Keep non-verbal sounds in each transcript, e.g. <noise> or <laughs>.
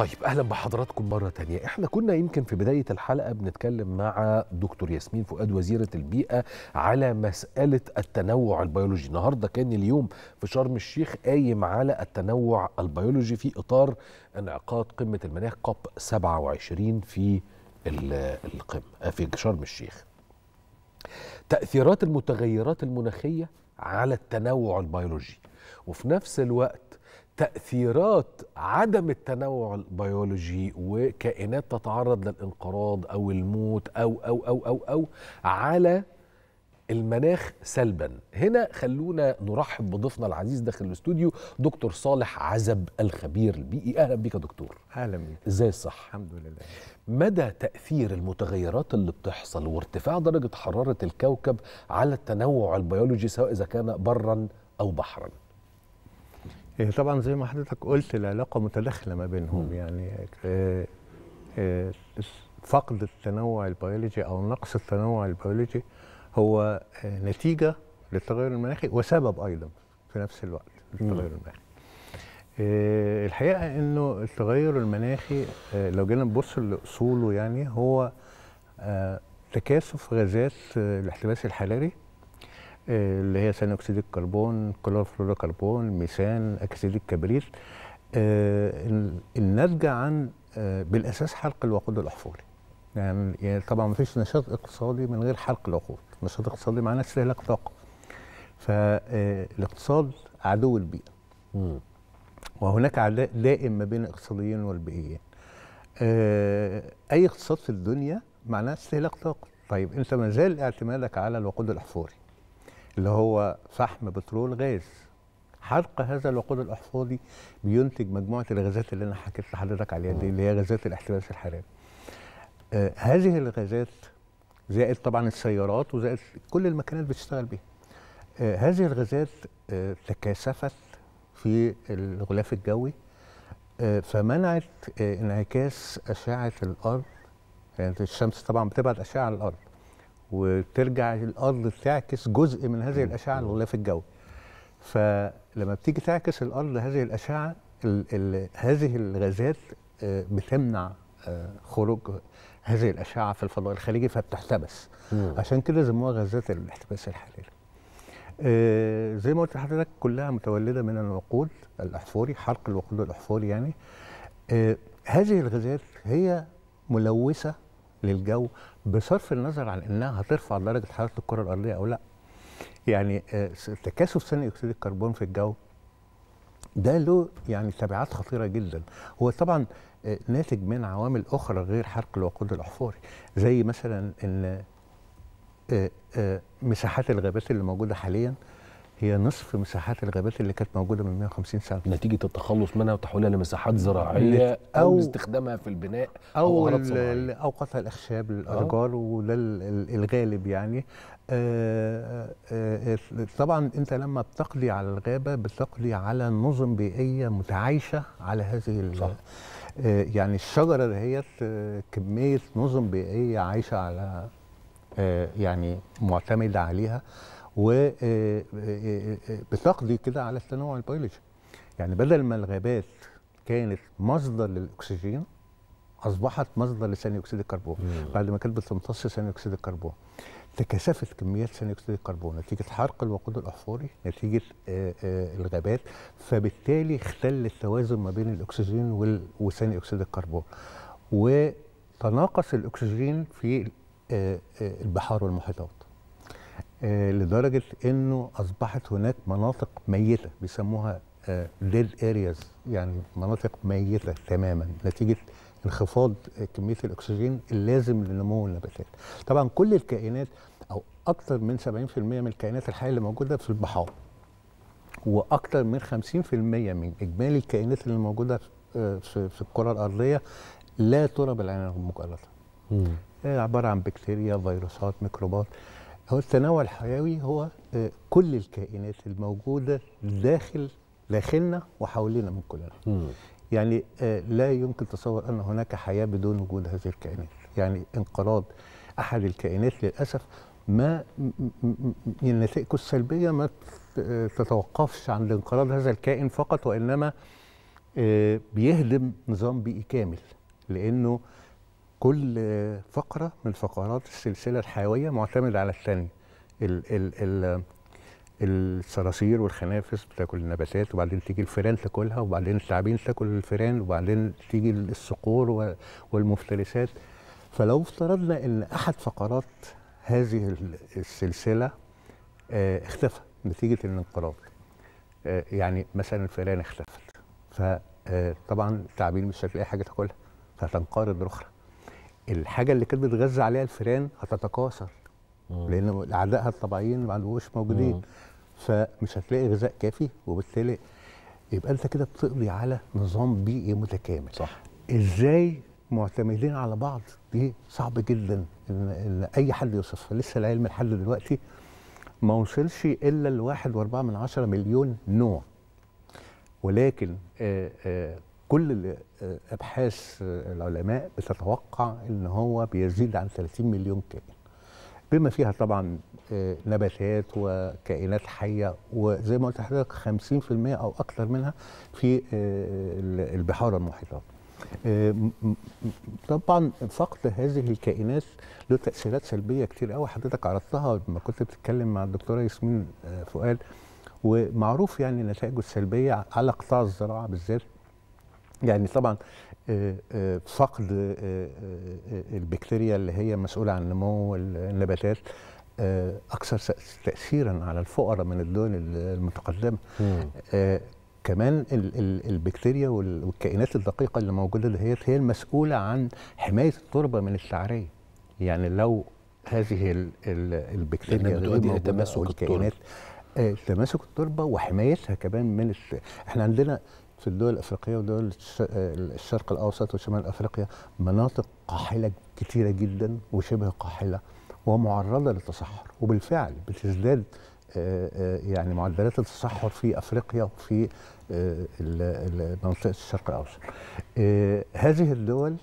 طيب اهلا بحضراتكم مره تانية احنا كنا يمكن في بدايه الحلقه بنتكلم مع دكتور ياسمين فؤاد وزيره البيئه على مساله التنوع البيولوجي النهارده كان اليوم في شرم الشيخ قايم على التنوع البيولوجي في اطار انعقاد قمه المناخ كوب 27 في القمه في شرم الشيخ تاثيرات المتغيرات المناخيه على التنوع البيولوجي وفي نفس الوقت تاثيرات عدم التنوع البيولوجي وكائنات تتعرض للانقراض او الموت او او او او او على المناخ سلبا هنا خلونا نرحب بضيفنا العزيز داخل الاستوديو دكتور صالح عزب الخبير البيئي اهلا بك يا دكتور اهلا بك ازاي الصح الحمد لله مدى تاثير المتغيرات اللي بتحصل وارتفاع درجه حراره الكوكب على التنوع البيولوجي سواء اذا كان برا او بحرا هي إيه، طبعا زي ما حضرتك قلت العلاقه متداخله ما بينهم م. يعني آه، آه، فقد التنوع البيولوجي او نقص التنوع البيولوجي هو آه، نتيجه للتغير المناخي وسبب ايضا في نفس الوقت للتغير المناخي. الحقيقه انه التغير المناخي لو جينا نبص لاصوله يعني هو تكاثف غازات الاحتباس الحراري اللي هي ثاني اكسيد الكربون كلورفلورو كربون ميثان اكسيد الكبريت آه، الناتجه عن آه، بالاساس حرق الوقود الاحفوري يعني, يعني, طبعا ما فيش نشاط اقتصادي من غير حرق الوقود نشاط اقتصادي معناه استهلاك طاقه فالاقتصاد آه، عدو البيئه وهناك عداء دائم ما بين الاقتصاديين والبيئيين اي اقتصاد في الدنيا معناه استهلاك طاقه طيب انت ما زال اعتمادك على الوقود الاحفوري اللي هو فحم بترول غاز حرق هذا الوقود الاحفاضي بينتج مجموعه الغازات اللي انا حكيت لحضرتك عليها دي اللي هي غازات الاحتباس الحراري. آه هذه الغازات زائد طبعا السيارات وزائد كل الماكينات بتشتغل بيها. آه هذه الغازات آه تكاثفت في الغلاف الجوي آه فمنعت آه انعكاس اشعه الارض يعني الشمس طبعا بتبعت اشعه على الارض وترجع الارض تعكس جزء من هذه الاشعه الغلاف الجوي فلما بتيجي تعكس الارض هذه الاشعه الـ الـ هذه الغازات آه، بتمنع آه، خروج هذه الاشعه في الفضاء الخارجي فبتحتبس مم. عشان كده سموها غازات الاحتباس الحراري آه، زي ما قلت لحضرتك كلها متولده من الوقود الاحفوري حرق الوقود الاحفوري يعني هذه الغازات هي ملوثه للجو بصرف النظر عن انها هترفع درجه حراره الكره الارضيه او لا يعني آه، تكاثف ثاني اكسيد الكربون في الجو ده له يعني تبعات خطيره جدا هو طبعا آه، ناتج من عوامل اخرى غير حرق الوقود الاحفوري زي مثلا ان آه، مساحات الغابات اللي موجوده حاليا هي نصف مساحات الغابات اللي كانت موجوده من 150 سنه نتيجه التخلص منها وتحويلها لمساحات زراعيه او, استخدامها في البناء او او, أو قطع الاخشاب للاشجار أه. وده الغالب يعني آآ آه، آه، طبعا انت لما بتقضي على الغابه بتقضي على نظم بيئيه متعايشه على هذه صح. يعني الشجره دهيت كميه نظم بيئيه عايشه على يعني معتمده عليها وبتقضي آه، آه، آه، كده على التنوع البيولوجي يعني بدل ما الغابات كانت مصدر للاكسجين اصبحت مصدر لثاني اكسيد الكربون بعد ما كانت بتمتص ثاني اكسيد الكربون تكاثفت كميات ثاني اكسيد الكربون نتيجه حرق الوقود الاحفوري نتيجه الغابات فبالتالي اختل التوازن ما بين الاكسجين وثاني اكسيد الكربون وتناقص الاكسجين في البحار والمحيطات آه، لدرجه انه اصبحت هناك مناطق ميته بيسموها ديد آه، ارياز يعني مناطق ميته تماما نتيجه انخفاض كميه الاكسجين اللازم لنمو النباتات. طبعا كل الكائنات او اكثر من 70% من الكائنات الحيه اللي موجوده في البحار. واكثر من 50% من اجمالي الكائنات اللي موجوده آه، في الكره الارضيه لا ترى بالعين المجرده. عباره عن بكتيريا، فيروسات، ميكروبات. هو التنوع الحيوي هو آه، كل الكائنات الموجودة داخل داخلنا وحولنا من كل ناحية يعني آه، لا يمكن تصور أن هناك حياة بدون وجود هذه الكائنات يعني انقراض أحد الكائنات للأسف ما يعني نتائجه السلبية ما آه، تتوقفش عند انقراض هذا الكائن فقط وإنما بيهدم نظام بيئي كامل لأنه كل فقرة من فقرات السلسلة الحيوية معتمدة على الثانية الصراصير والخنافس بتاكل النباتات وبعدين تيجي الفيران تاكلها وبعدين الثعابين تاكل الفيران وبعدين تيجي الصقور والمفترسات فلو افترضنا ان احد فقرات هذه السلسله آه، اختفى نتيجه الانقراض آه، يعني مثلا الفيران اختفت فطبعا آه، الثعابين مش هتلاقي حاجه تاكلها فتنقرض الاخرى الحاجه اللي كانت بتغذى عليها الفئران هتتكاثر لان اعدائها الطبيعيين ما عندهوش موجودين مم. فمش هتلاقي غذاء كافي وبالتالي يبقى انت كده بتقضي على نظام بيئي متكامل صح ازاي معتمدين على بعض دي صعب جدا ان, إن اي حد يوصفها لسه العلم لحد دلوقتي ما وصلش الا من 1.4 مليون نوع ولكن آآ آه، آآ آه، كل ابحاث العلماء بتتوقع ان هو بيزيد عن 30 مليون كائن بما فيها طبعا آه، نباتات وكائنات حيه وزي ما قلت لحضرتك 50% او اكثر منها في آه، البحار المحيطه آه، طبعا فقد هذه الكائنات له تاثيرات سلبيه كتير قوي حضرتك عرضتها لما كنت بتتكلم مع الدكتوره ياسمين فؤاد ومعروف يعني نتائجه السلبيه على قطاع الزراعه بالذات يعني طبعا آه، آه، فقد آه، البكتيريا اللي هي مسؤوله عن نمو النباتات اكثر تاثيرا على الفقراء من الدول المتقدمه كمان البكتيريا والكائنات الدقيقه اللي موجوده دهيت هي المسؤوله عن حمايه التربه من الشعريه يعني لو هذه البكتيريا بتؤدي لتماسك التربه تماسك التربه وحمايتها كمان من الش... احنا عندنا في الدول الافريقيه ودول الشرق الاوسط وشمال افريقيا مناطق قاحله كثيره جدا وشبه قاحله ومعرضه للتصحر وبالفعل بتزداد آه، آه، يعني معدلات التصحر في افريقيا وفي آه، منطقه الشرق الاوسط. هذه الدول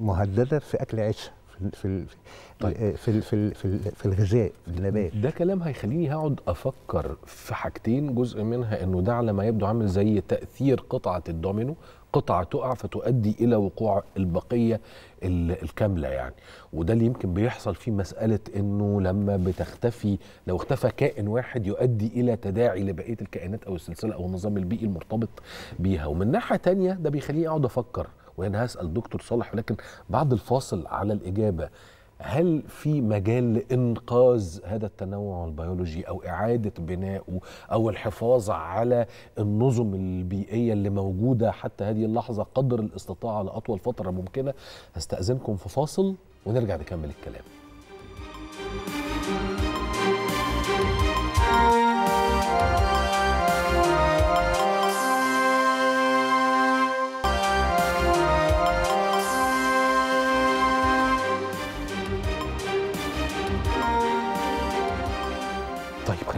مهدده في اكل عيشها في في طيب. آه، في في, في الغذاء في النبات ده كلام هيخليني هقعد افكر في حاجتين جزء منها انه ده على ما يبدو عامل زي تاثير قطعه الدومينو قطعه تقع فتؤدي الى وقوع البقيه الكامله يعني وده اللي يمكن بيحصل في مساله انه لما بتختفي لو اختفى كائن واحد يؤدي الى تداعي لبقيه الكائنات او السلسله او النظام البيئي المرتبط بيها ومن ناحيه تانية ده بيخليني اقعد افكر وهنا هسال دكتور صالح ولكن بعد الفاصل على الاجابه هل في مجال لانقاذ هذا التنوع البيولوجي او اعاده بنائه او الحفاظ على النظم البيئيه اللي موجوده حتى هذه اللحظه قدر الاستطاعه لاطول فتره ممكنه هستاذنكم في فاصل ونرجع نكمل الكلام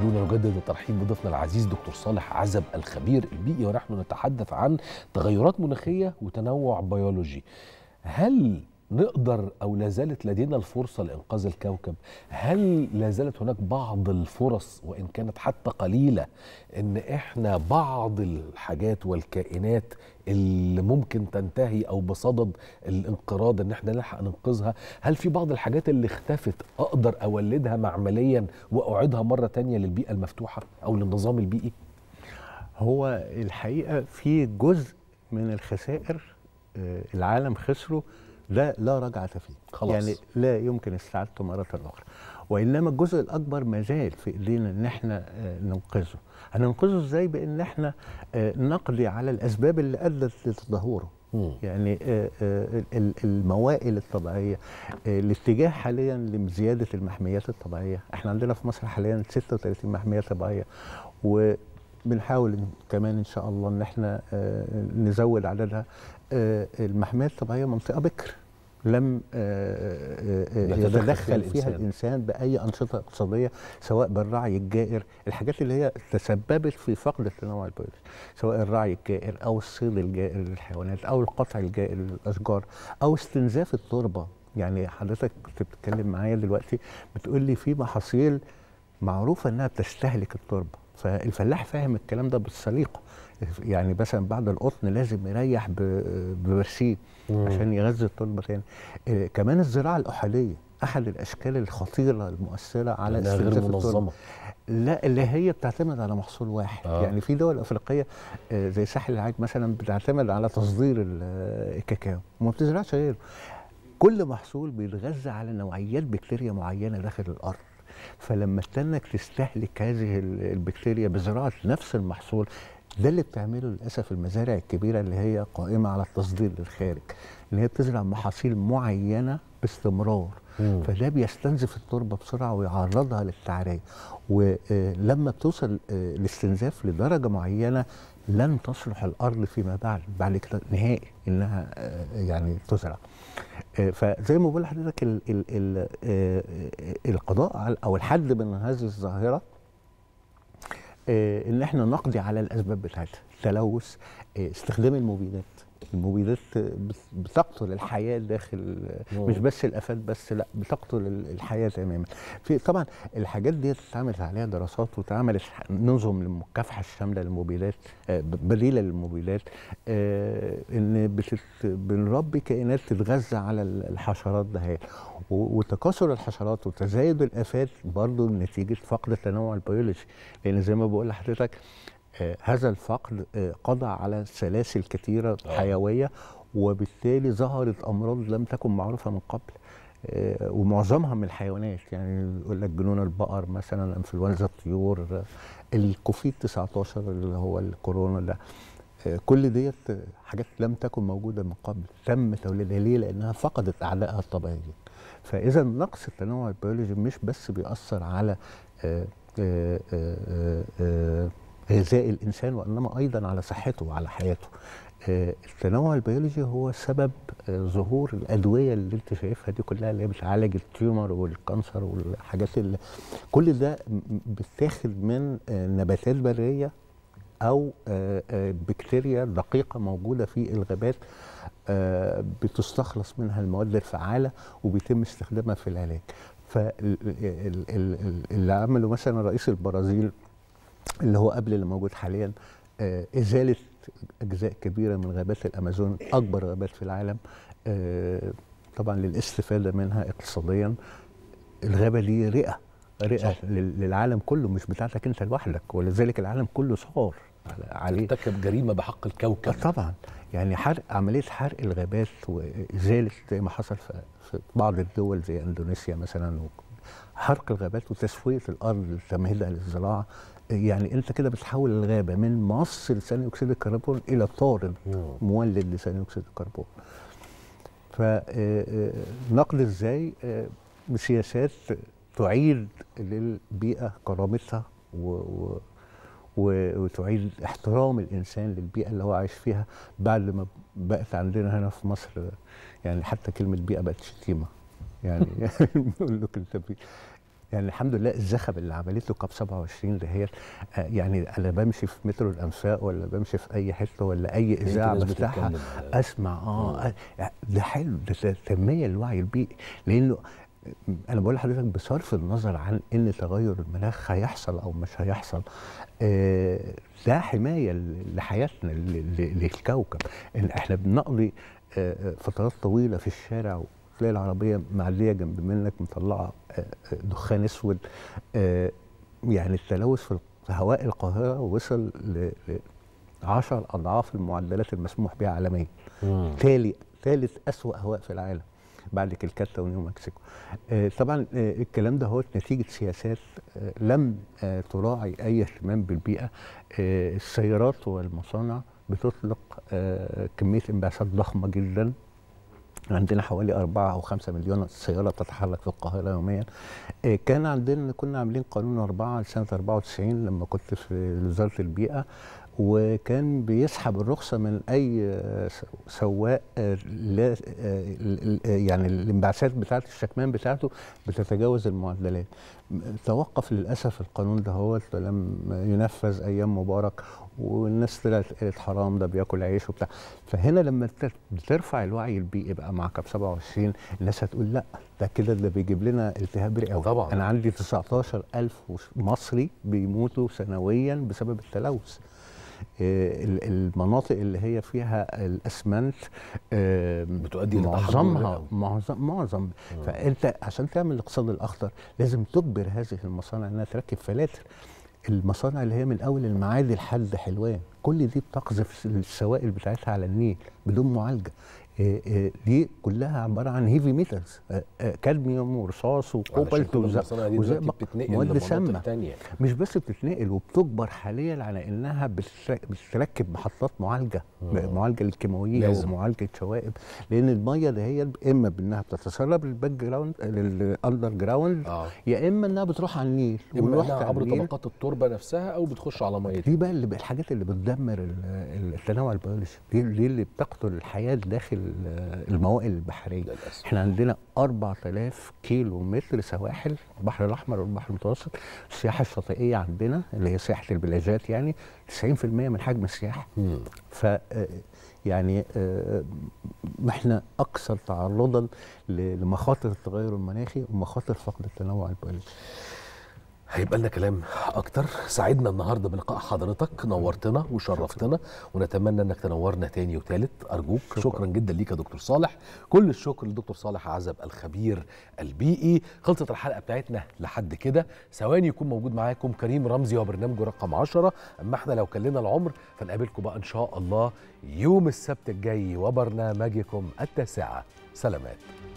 خلونا نجدد الترحيب بضيفنا العزيز دكتور صالح عزب الخبير البيئي ونحن نتحدث عن تغيرات مناخيه وتنوع بيولوجي هل نقدر او لا زالت لدينا الفرصه لانقاذ الكوكب هل لا زالت هناك بعض الفرص وان كانت حتى قليله ان احنا بعض الحاجات والكائنات اللي ممكن تنتهي او بصدد الانقراض ان احنا نلحق ننقذها هل في بعض الحاجات اللي اختفت اقدر اولدها معمليا واعيدها مره تانية للبيئه المفتوحه او للنظام البيئي هو الحقيقه في جزء من الخسائر آه، العالم خسره لا لا رجعه فيه خلاص. يعني لا يمكن استعادته مره اخرى وانما الجزء الاكبر ما زال في ايدينا ان احنا آه، ننقذه هننقذه ازاي بان احنا آه، نقضي على الاسباب اللي ادت لتدهوره يعني آه، الموائل الطبيعيه الاتجاه حاليا لزياده المحميات الطبيعيه احنا عندنا في مصر حاليا 36 محميه طبيعيه و بنحاول كمان ان شاء الله ان احنا آه، نزود عددها آه، المحمية الطبيعية منطقة بكر لم آه، يتدخل فيها الانسان باي انشطه اقتصاديه سواء بالرعي الجائر الحاجات اللي هي تسببت في فقد التنوع البيولوجي سواء الرعي الجائر او الصيد الجائر للحيوانات او القطع الجائر للاشجار او استنزاف التربه يعني حضرتك كنت بتتكلم معايا دلوقتي بتقول لي في محاصيل معروفه انها بتستهلك التربه فالفلاح فاهم الكلام ده بالسليقه يعني مثلا بعد القطن لازم يريح ببرسيم عشان يغذي التربه تاني آه، كمان الزراعه الاحاديه احد الاشكال الخطيره المؤثره على غير منظمه لا اللي هي بتعتمد على محصول واحد آه. يعني في دول افريقيه آه، زي ساحل العاج مثلا بتعتمد على تصدير آه، الكاكاو وما بتزرعش غيره كل محصول بيتغذى على نوعيات بكتيريا معينه داخل الارض فلما تنك تستهلك هذه البكتيريا بزراعه نفس المحصول ده اللي بتعمله للاسف المزارع الكبيره اللي هي قائمه على التصدير للخارج اللي هي بتزرع محاصيل معينه باستمرار مم. فده بيستنزف التربه بسرعه ويعرضها للتعريه آه، ولما بتوصل الاستنزاف آه، لدرجه معينه لن تصلح الارض فيما بعد بعد كده نهائي انها آه، يعني تزرع آه، فزي ما بقول لحضرتك آه، القضاء او الحد من هذه الظاهره ان احنا نقضي على الاسباب بتاعتها تلوث استخدام المبيدات الموبيلات بتقتل الحياه داخل أوه. مش بس الافات بس لا بتقتل الحياه تماما في طبعا الحاجات دي اتعملت عليها دراسات واتعملت نظم للمكافحه الشامله للموبيلات آه، بديله للموبيلات آه، ان بنربي كائنات تتغذى على الحشرات ده وتكاثر الحشرات وتزايد الافات برضه نتيجه فقد التنوع البيولوجي لان زي ما بقول لحضرتك آه، هذا الفقر آه، قضى على سلاسل كثيرة آه. حيوية وبالتالي ظهرت أمراض لم تكن معروفة من قبل ومعظمها من الحيوانات يعني يقول لك جنون البقر مثلا انفلونزا الطيور الكوفيد 19 اللي هو الكورونا ده كل ديت حاجات لم تكن موجوده من قبل تم توليدها ليه؟ لانها فقدت اعدائها الطبيعيين. فاذا نقص التنوع البيولوجي مش بس بيأثر على آآ آآ آآ غذاء الانسان وانما ايضا على صحته وعلى حياته آه، التنوع البيولوجي هو سبب آه، ظهور الادويه اللي انت شايفها دي كلها اللي هي بتعالج التيومر والكانسر والحاجات اللي كل ده بتاخد من آه، نباتات بريه او بكتيريا دقيقه موجوده في الغابات بتستخلص منها المواد الفعاله وبيتم استخدامها في العلاج فاللي عمله مثلا رئيس البرازيل اللي هو قبل اللي موجود حاليا آه، ازاله اجزاء كبيره من غابات الامازون اكبر غابات في العالم آه، طبعا للاستفاده منها اقتصاديا الغابه دي رئه رئه صح. للعالم كله مش بتاعتك انت لوحدك ولذلك العالم كله صار عليه ارتكب جريمه بحق الكوكب آه، طبعا يعني حرق عمليه حرق الغابات وازاله زي ما حصل في بعض الدول زي اندونيسيا مثلا حرق الغابات وتسويه الارض تمهيدها للزراعه يعني انت كده بتحول الغابه من مص لثاني اكسيد الكربون الى طارد مولد لثاني اكسيد الكربون فنقل آه، آه، ازاي بسياسات آه، تعيد للبيئه كرامتها و وتعيد احترام الانسان للبيئه اللي هو عايش فيها بعد ما بقت عندنا هنا في مصر يعني حتى كلمه بيئه بقت شتيمه يعني الملوك <laughs> يعني الحمد لله الزخم اللي عملته كاب 27 اللي هي آه، يعني انا بمشي في مترو الانفاق ولا بمشي في اي حته ولا اي اذاعه بفتحها اسمع آه،, آه. اه ده حلو ده تنميه للوعي البيئي لانه انا بقول لحضرتك بصرف النظر عن ان تغير المناخ هيحصل او مش هيحصل ده حمايه لحياتنا للكوكب ان احنا بنقضي فترات طويله في الشارع تلاقي العربيه معليه جنب منك مطلعه آه، آه، دخان اسود آه، يعني التلوث في هواء القاهره وصل ل 10 اضعاف المعدلات المسموح بها عالميا تالي ثالث اسوا هواء في العالم بعد كلكاتا ونيو مكسيكو طبعا الكلام ده هو نتيجه سياسات لم تراعي اي اهتمام بالبيئه السيارات والمصانع بتطلق كميه انبعاثات ضخمه جدا عندنا حوالي أربعة أو خمسة مليون سيارة بتتحرك في القاهرة يوميا آه، كان عندنا كنا عاملين قانون أربعة لسنة 94 لما كنت في وزارة البيئة وكان بيسحب الرخصه من اي سواق يعني الانبعاثات بتاعت الشكمان بتاعته بتتجاوز المعدلات توقف للاسف القانون ده هو لم ينفذ ايام مبارك والناس طلعت قالت حرام ده بياكل عيش وبتاع فهنا لما بترفع الوعي البيئي بقى مع كاب 27 الناس هتقول لا ده كده ده بيجيب لنا التهاب رئوي طبعا انا عندي 19000 مصري بيموتوا سنويا بسبب التلوث آه، المناطق اللي هي فيها الاسمنت آه، بتؤدي معظمها يعني. معظم معظم فانت عشان تعمل الاقتصاد الاخضر لازم تجبر هذه المصانع انها تركب فلاتر المصانع اللي هي من اول المعادي لحد حلوان كل دي بتقذف السوائل بتاعتها على النيل بدون معالجه إيه، إيه، دي كلها عباره عن هيفي ميتالز كادميوم ورصاص وكوبالت ومواد سامه مش بس بتتنقل وبتجبر حاليا على انها بتركب محطات معالجه معالجه للكيماويه ومعالجه شوائب لان الميه ده هي اما بانها بتتسرب للباك جراوند آه، للاندر جراوند آه. يا اما انها بتروح على النيل والواحد عبر طبقات التربه نفسها او بتخش على ميه دي بقى اللي الحاجات اللي بتدمر التنوع البيولوجي دي اللي بتقتل الحياه داخل الموائل البحريه للأسف. احنا عندنا 4000 كيلو متر سواحل البحر الاحمر والبحر المتوسط السياحه الشاطئيه عندنا اللي هي سياحه البلاجات يعني 90% من حجم السياحه ف آه، يعني آه، احنا اكثر تعرضا لمخاطر التغير المناخي ومخاطر فقد التنوع البيولوجي هيبقى لنا كلام اكتر سعدنا النهارده بلقاء حضرتك نورتنا وشرفتنا ونتمنى انك تنورنا تاني وتالت ارجوك شكرا, شكرا جدا ليك يا دكتور صالح كل الشكر لدكتور صالح عزب الخبير البيئي خلصت الحلقه بتاعتنا لحد كده ثواني يكون موجود معاكم كريم رمزي وبرنامجه رقم 10 اما احنا لو كلنا العمر فنقابلكم بقى ان شاء الله يوم السبت الجاي وبرنامجكم التاسعه سلامات